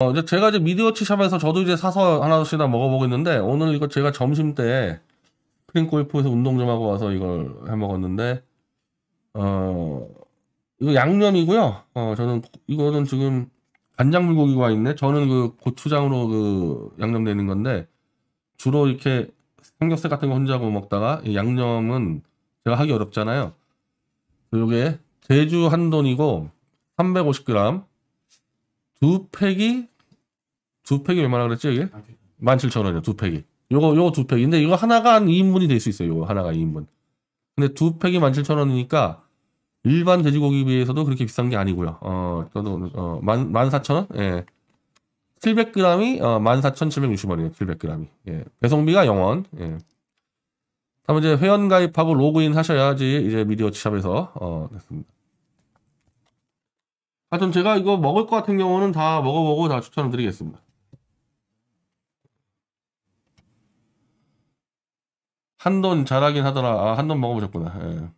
어, 이제 제가 이제 미디어치 샵에서 저도 이제 사서 하나씩 다 먹어보고 있는데, 오늘 이거 제가 점심 때 프린 골프에서 운동 좀 하고 와서 이걸 해 먹었는데, 어, 이거 양념이고요. 어, 저는, 이거는 지금 간장 불고기가 있네. 저는 그 고추장으로 그양념되는 건데, 주로 이렇게 삼겹살 같은 거 혼자 구워 먹다가, 양념은 제가 하기 어렵잖아요. 요게 제주 한돈이고, 350g, 두 팩이 두 팩이 얼마나 그랬지 이게? 17,000원이요. 아, 두 팩이. 요거 요거 두 팩인데 이거 하나가 한 2인분이 될 수 있어요. 요거 하나가 2인분. 근데 두 팩이 17,000원이니까 일반 돼지고기 비해서도 그렇게 비싼 게 아니고요. 어, 저도 어, 14,000원? 예. 700g이 어, 14,760원이에요. 700g이. 예. 배송비가 0원. 예. 다음 이제 회원 가입하고 로그인 하셔야지 이제 미디어 샵에서 어, 됐습니다. 하여튼 제가 이거 먹을 것 같은 경우는 다 먹어보고 다 추천을 드리겠습니다. 한돈 잘하긴 하더라. 아, 한돈 먹어보셨구나. 예.